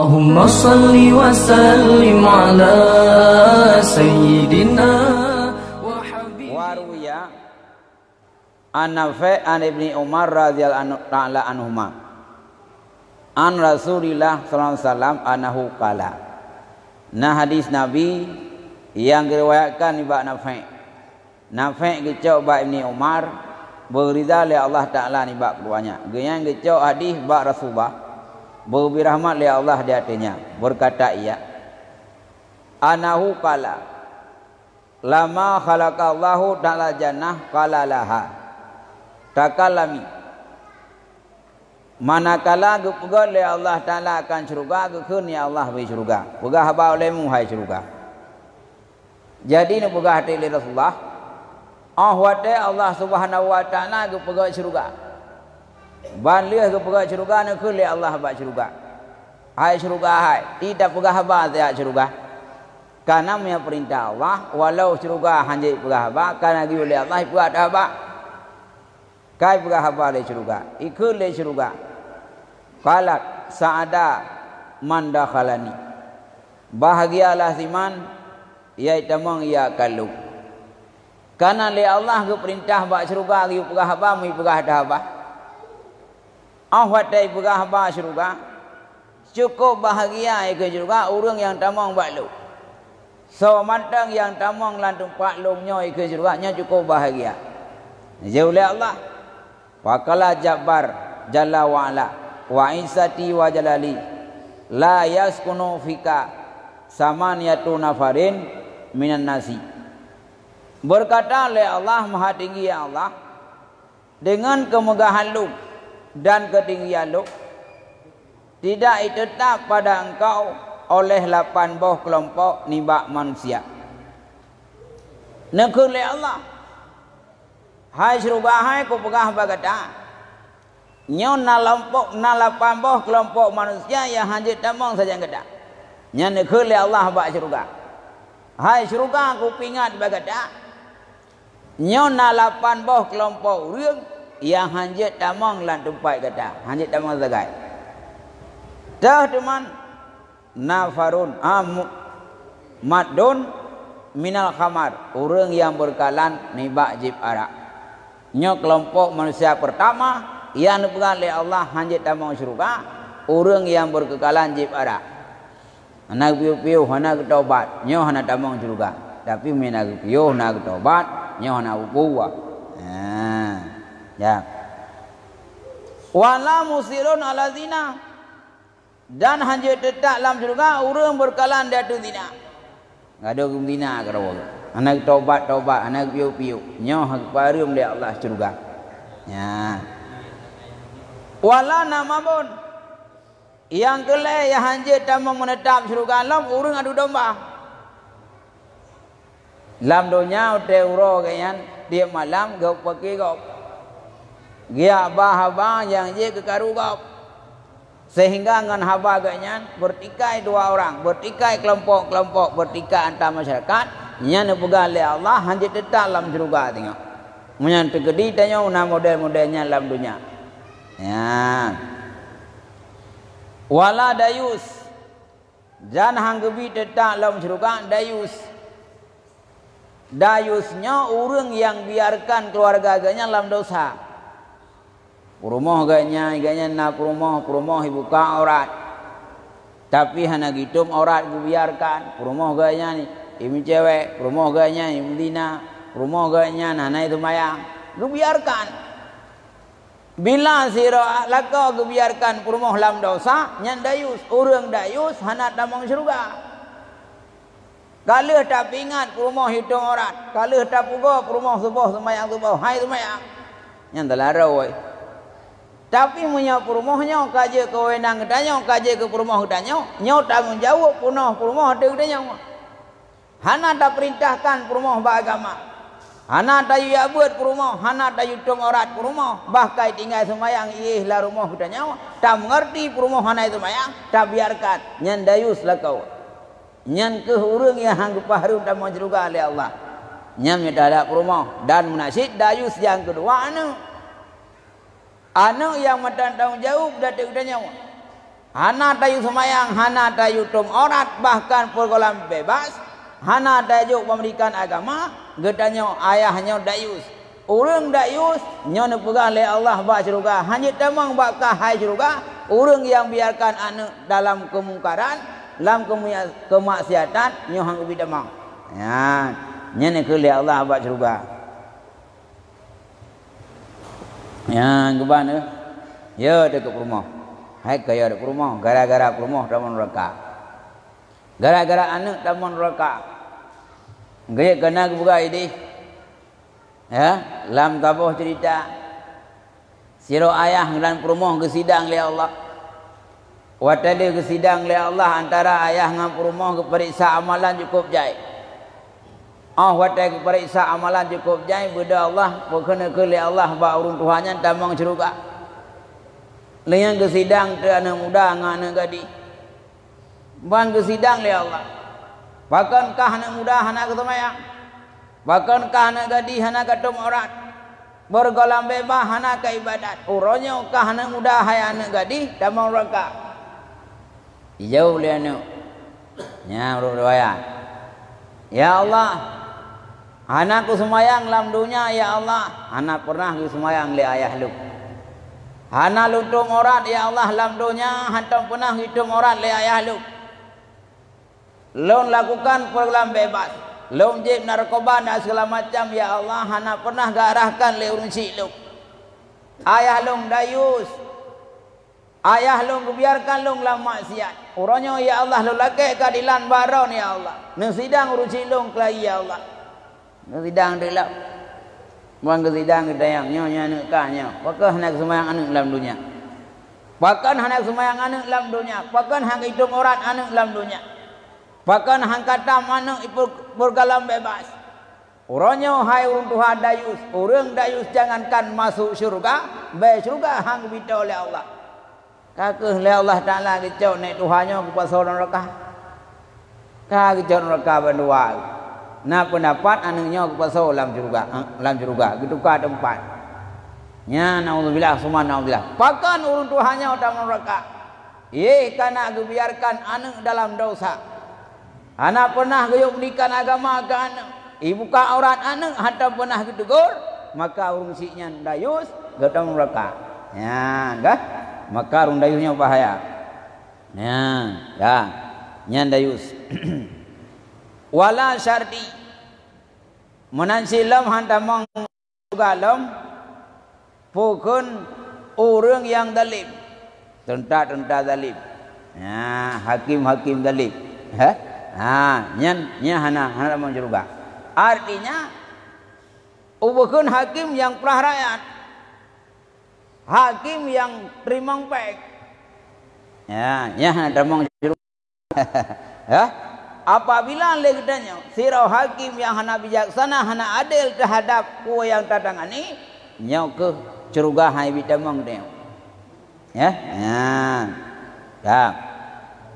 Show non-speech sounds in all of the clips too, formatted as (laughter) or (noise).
Allahumma salli wa sallim ala sayyidina wa habibi Waruya Anafe an ibni Umar radhiyallahu anhu ta'ala anhuma An Rasulillah sallallahu alaihi wasallam anahu qala Nah hadis Nabi yang diriwayatkan ni bab Nafi. Nafi gecok bab ibni Umar berida oleh Allah Taala ni bab keduanya. Gayang hadis bab Rasulullah Berubi rahmat li Allah Dia hatinya Berkata iya Anahu kala Lama khalaqa Allahu ta'ala jannah kala laha Takalami Manakala gupuga li Allah ta'ala akan syurga Gupun ya Allah bi syurga Puga haba olehmu hai syurga Jadi ni puga hati li Rasulullah Ahwate Allah subhanahu wa ta'ala gupuga syurga Ban lih ke pegah curuga nak kuli Allah bak curuga. Hai curuga hai, tidak pegah haba, dia curuga. Karena punya perintah Allah, walau curuga hanya pegah ba, karena dia oleh Allah pegah dah Kai pegah haba le curuga, ikul le curuga. Falak saada mandakhalani. Bahagialah siman ia temong ia kalu. Karena le Allah ke perintah bak curuga, dia pegah haba, mi pegah dah ba. Ahwat dari pegah bahas juga. Cukup bahagia ikut juga orang yang tamang buat lu. So matang yang tamang lantung pak lungnya ikut juga. Nya cukup bahagia. Jauhlah Allah. Fakala jabbar jalla wa'ala. Wa insati wa jalali. La yaskunu fika. Saman yatu nafarin minan nasi. Berkata oleh Allah Maha Tinggi ya Allah dengan kemegahan lu dan ketinggian lu tidak ditetap pada engkau oleh lapan buah kelompok nibak manusia nekul Allah hai serubah hai ku pegah bagata nyon na lompok na lapan buah kelompok manusia yang hanya tamang saja kata nyon nekul Allah bak syurga hai syurga ku pingat bagata nyon na lapan buah kelompok riang yang hanjit tamang lan tumpai kata hanjit tamang zakat dah teman nafarun am ah, madun minal khamar orang yang berkalan nibak jib arak nyo kelompok manusia pertama yang dipegang oleh Allah hanjit tamang syurga orang yang berkekalan jib arak anak piu piu hana ketobat nyo hana tamang syurga tapi minak piu hana ketobat nyo hana ubuwa eh ya wala musirun ala zina dan hanya tetap dalam syurga orang berkalan dia tu zina ada hukum zina kerawa anak taubat taubat anak piu piu nyoh kepada dia Allah surga. ya wala nama pun yang kele yang hanya tamu menetap syurga dalam orang adu domba dalam dunia utai uro kayaan dia malam gak pakai gak Gia abang-abang yang je ke Sehingga dengan habar agaknya bertikai dua orang. Bertikai kelompok-kelompok. Bertikai antar masyarakat. Yang dipegang oleh Allah. Hanya tetap dalam syurga tengok. Yang terkedi tanya una model-modelnya dalam dunia. Ya. Wala dayus. Dan hanggebi tetap dalam syurga dayus. Dayusnya orang yang biarkan keluarga agaknya dalam dosa rumah gaknya gaknya nak rumah rumah ibu ka aurat tapi hana gitum aurat ku biarkan rumah gaknya ni ibu cewek rumah gaknya ibu dina rumah gaknya nah itu maya ku biarkan bila sira laka ku biarkan rumah lam dosa nyan dayus urang dayus hana damang syurga kalau tak ingat rumah hitung orang, kalau tak pugo rumah subuh semayang subuh, hai semayang. Yang dah lara tapi munya perumahnya kaje ke wenang ketanyo kaje ke perumah ketanyo nyo tanggung jawab punah perumah de ketanyo. Hana ta perintahkan perumah ba agama. Hana ta yu abuat perumah, hana ta yu tong orat perumah, bahkai tinggal semayang ieh la rumah ketanyo. Tak mengerti perumah hana itu Maya. Tak biarkan nyen dayus lah kau. Nyen kehurung yang hang paharu ta majruga Allah. Allah. tidak ada perumah dan munasid dayus yang kedua anu. Anak yang matang tahun jauh dah tak ada nyawa. Hana tayu semayang, hana tayu tum orat, bahkan pergolam bebas. Hana tayu memberikan agama, getanya ayahnya dayus. Urung dayus, nyonya pegang oleh Allah bak syurga. Hanya temang bakah hai syurga, urung yang biarkan anak dalam kemungkaran, dalam kemaksiatan, nyonya nyohang kebidamang. Ya, nyonya kelihatan Allah bak syurga. Ya, ke tu. Ya, dekat rumah. Hai kaya dekat rumah, gara-gara ke rumah taman raka. Gara-gara anak taman raka. Gaya kena ke buka ini. Ya, lam tabuh cerita. Siro ayah ngelan perumah ke sidang oleh Allah. Waktu dia ke sidang oleh Allah antara ayah ngan perumah ke periksa amalan cukup jaya. Oh, ah, wadai periksa amalan cukup jai Beda Allah Berkena kele Allah Bapak urung Tuhan yang tamang ceruka Lian ke sidang anak muda Nggak anak gadi Bukan ke sidang le Allah Bahkan kah anak muda Anak ketemayang Bahkan kah anak gadi Anak ketum orang Bergolam bebas Anak ke ibadat Uronyo kah anak muda Hai anak gadi Tamang raka Jauh le anak Ya, Ya ya Allah. Anakku semayang dalam dunia ya Allah. Anak pernah ku semayang li ayah lu. Anak luntung orat ya Allah dalam dunia. Hantam pernah hitung orat li ayah lu. Lu lakukan program bebas. Lu jib narkoba dan segala macam ya Allah. Anak pernah garahkan li urun si lu. Ayah lu dayus. Ayah lu biarkan lu dalam maksiat. Urunnya ya Allah lu lakai keadilan baron ya Allah. Nasidang urun lu kelahi ya Allah. Kesidang dia lap. Buang kesidang dia tayang. Nyonya anak kanya. Pakah nak semayang anak dalam dunia. Pakan hanak semayang anak dalam dunia. Pakan hang itu orang anak dalam dunia. Pakan hang kata mana ipur bergalam bebas. Orangnya hai urung Tuhan dayus. Orang dayus jangankan masuk syurga. be syurga hang bita oleh Allah. Kakuh oleh Allah Ta'ala kecau naik Tuhannya kepada seorang rakah. Kakuh kecau rakah berdua. Kakuh nak pendapat anaknya aku pasal dalam juruga, ah, dalam juruga. Kita kah tempat. Ya, naudzubillah, semua naudzubillah. Pakan urun tuhannya orang mereka. Ih, karena aku biarkan anak dalam dosa. Anak pernah gayu pendidikan agama kan Ibu kah orang anak hatta pernah gol, maka urun siknya dayus ke mereka. neraka. Ya, enggak. Maka urun dayusnya bahaya. Ya, ya. Nyandayus. dayus. (clears throat) wala syardi menansilam hantamang galam pokon orang yang dalim tenta-tenta dalim ya hakim-hakim dalim ha ha nyen nyen hana hana mang juruga artinya ubukun hakim yang perah rakyat hakim yang terimang pek, ya nyen hana mang juruga ya (laughs) ha? apabila legdanya sirau hakim yang hana bijaksana hana adil terhadap ku yang tadang ani nya ke ceruga hai bitamang dia, ya ya, ya.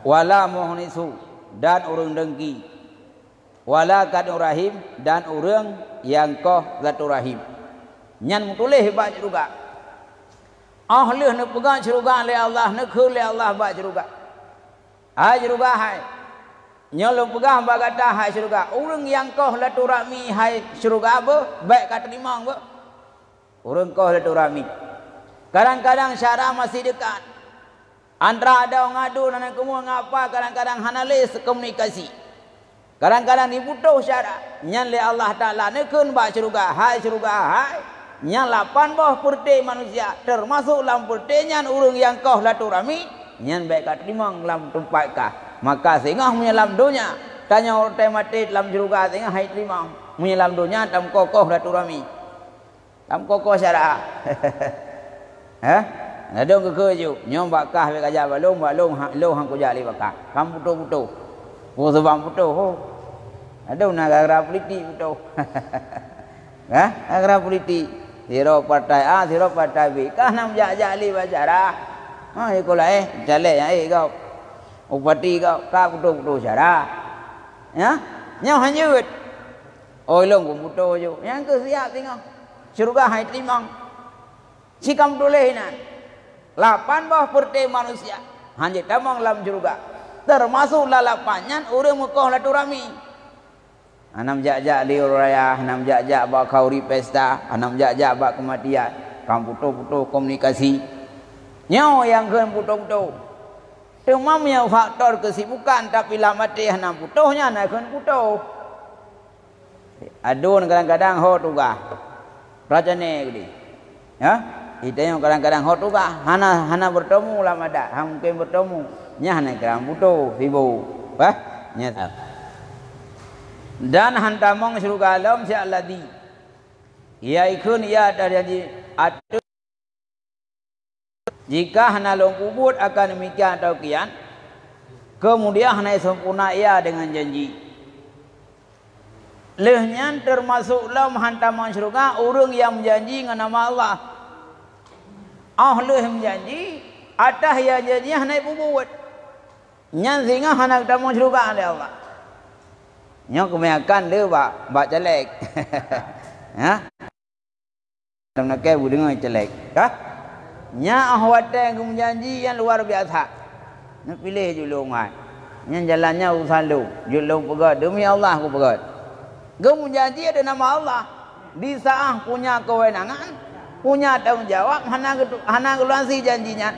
wala muhnisu dan urang dengki wala kadur rahim dan urang yang kau gatur rahim nyan tulis ba ceruga ahli ne pegang ceruga le Allah ne ke le Allah ba ceruga ai ceruga hai Nyolong pegang apa kata hai syurga. Orang yang kau leturami lah hai syurga apa? Baik kata lima apa? Orang kau leturami. Lah kadang-kadang syarah masih dekat. Antara ada orang adu dan aku mau ngapa kadang-kadang analis komunikasi. Kadang-kadang ni butuh syarah. Nyan le Allah Ta'ala nekun bak syurga. Hai syurga hai. Yang lapan bah purte manusia. Termasuk lam purte nyan orang yang kau leturami. Lah yang baik kata lima lam tempat kah maka singah menyelam dunia tanya orang mati dalam juruga singah hai terima menyelam dunia dalam kokoh datu rami dalam kokoh syara ha ah. (laughs) eh? Nadong ke keju, nyom bakah be kajar balung balung hang lo hang kujar li bakah. Kam putu putu. Ku sebab putu ho. Oh. Ada nak agra politik putu. Ha? (laughs) Eh? Agra politik. Zero partai A, zero partai B. Kah nam jak jak li bajara. Ah? Ha ah, iko eh, jale ya eh kau upati ka kau kutu kutu syara ya nyau hanyut oi oh, long ku buto jo yang ke siap tengok syurga hai timang sikam tuleh lah. na lapan bah perte manusia hanya tamang lam syurga termasuk lah lapan yang urang mekoh la turami Anam jak-jak di uraya, anam jak-jak bak kau pesta, anam jak-jak bak kematian. Kamu putu-putu komunikasi. Nyo yang kau putu-putu. Cuma punya faktor kesibukan tapi lah dia hanam putuhnya nak kena putuh. Adun kadang-kadang hot juga. Raja ni gini. Ya? Kita yang kadang-kadang hot juga. Hana hana bertemu lama dah, Hana mungkin bertemu. Nya hana kadang putuh. Sibu. Wah? Nya tak. Dan hantamong surga alam si Allah di. Ia ikun ia dah jadi. Atau. Jika hana long kubut akan demikian atau kian Kemudian hana sempurna ia dengan janji Lehnya termasuklah menghantar masyarakat Orang yang menjanji dengan nama Allah Ah leh menjanji Atas ia janji hana kubut Nyan singa hana kata masyarakat oleh Allah Nyan kemiakan leh bak Bak celek (laughs) Ha? Dalam nak kaya budengar celek Ha? Nyah yang ke janji yang luar biasa. Nak pilih julung mai. Yang jalannya usah lu. Julung pegat. Demi Allah aku pegat. Gem janji ada nama Allah. Di saat punya kewenangan. Punya tanggungjawab. Hana, hana keluar si janjinya.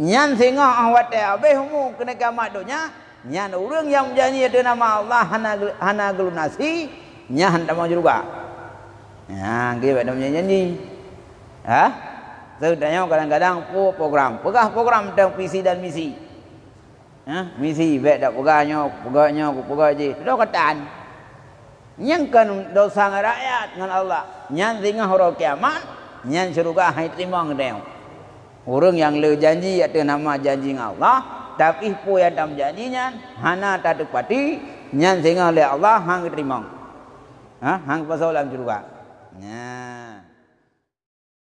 Yang singa ahwat dia habis mu kena kamat dunia. Yang orang yang janji ada nama Allah. Hana, hana keluar nasi. Yang hantar mau juga. Ya, kita baik janji, menjanji. Saya tanya kadang-kadang program? Pegah program tentang visi dan misi. Ha? Misi baik tak pegahnya, pegahnya aku pegah je. Sudah katan. Nyangkan dosa rakyat dengan Allah. yang singa huruf kiamat, nyang syurga hai timang dia. Orang yang le janji ada nama janji dengan Allah, tapi pu yang dalam janjinya hana tak dapati, Yang singa oleh Allah hang terima. Ha? Hang pasal dalam syurga. Nyang.